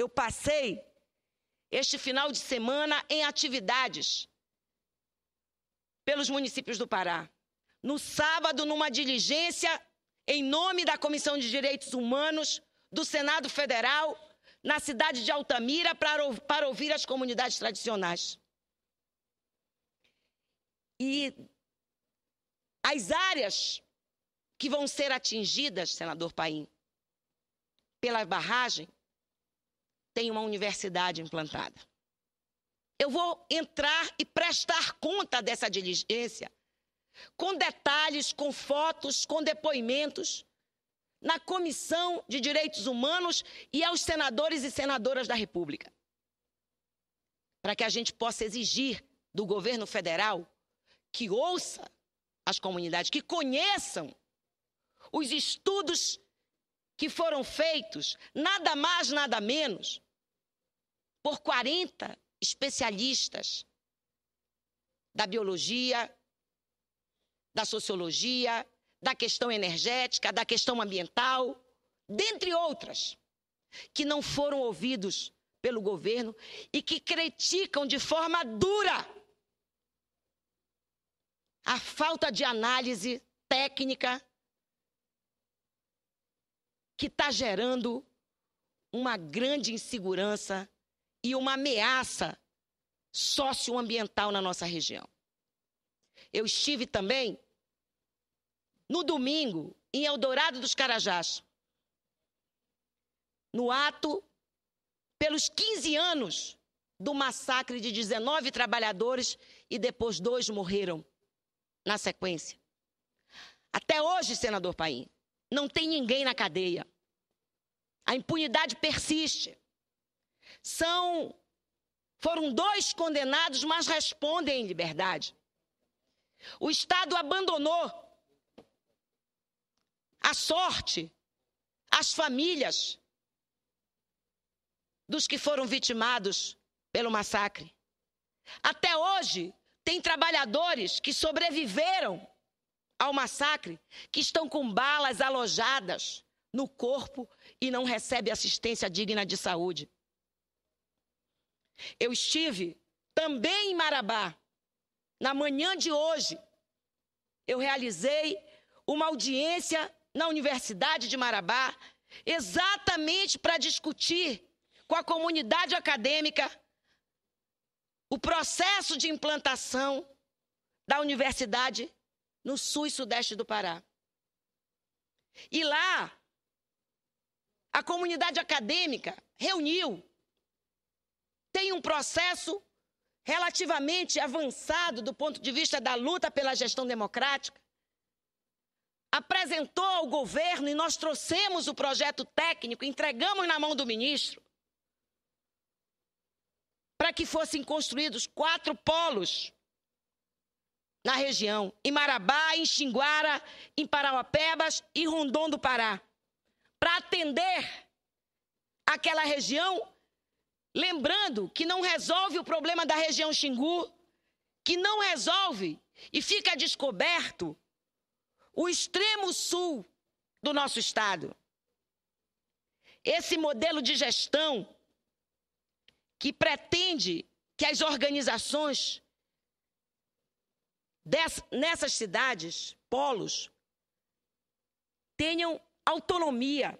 Eu passei este final de semana em atividades pelos municípios do Pará. No sábado, numa diligência em nome da Comissão de Direitos Humanos do Senado Federal, na cidade de Altamira, para, para ouvir as comunidades tradicionais. E as áreas que vão ser atingidas, senador Paim, pela barragem, tem uma universidade implantada. Eu vou entrar e prestar conta dessa diligência, com detalhes, com fotos, com depoimentos, na Comissão de Direitos Humanos e aos senadores e senadoras da República. Para que a gente possa exigir do governo federal que ouça as comunidades, que conheçam os estudos que foram feitos, nada mais, nada menos, por 40 especialistas da biologia, da sociologia, da questão energética, da questão ambiental, dentre outras, que não foram ouvidos pelo governo e que criticam de forma dura a falta de análise técnica que está gerando uma grande insegurança e uma ameaça socioambiental na nossa região. Eu estive também no domingo em Eldorado dos Carajás, no ato pelos 15 anos do massacre de 19 trabalhadores e depois dois morreram na sequência. Até hoje, senador Paim, não tem ninguém na cadeia. A impunidade persiste são foram dois condenados, mas respondem em liberdade. O Estado abandonou a sorte, as famílias dos que foram vitimados pelo massacre. Até hoje, tem trabalhadores que sobreviveram ao massacre, que estão com balas alojadas no corpo e não recebem assistência digna de saúde. Eu estive também em Marabá. Na manhã de hoje, eu realizei uma audiência na Universidade de Marabá, exatamente para discutir com a comunidade acadêmica o processo de implantação da universidade no sul e sudeste do Pará. E lá, a comunidade acadêmica reuniu tem um processo relativamente avançado do ponto de vista da luta pela gestão democrática, apresentou ao governo e nós trouxemos o projeto técnico, entregamos na mão do ministro, para que fossem construídos quatro polos na região, em Marabá, em Xinguara, em Parauapebas e Rondon do Pará, para atender aquela região Lembrando que não resolve o problema da região Xingu, que não resolve e fica descoberto o extremo sul do nosso estado. Esse modelo de gestão que pretende que as organizações dessas, nessas cidades, polos, tenham autonomia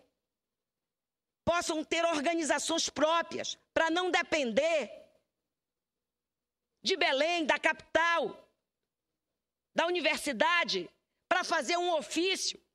possam ter organizações próprias para não depender de Belém, da capital, da universidade, para fazer um ofício.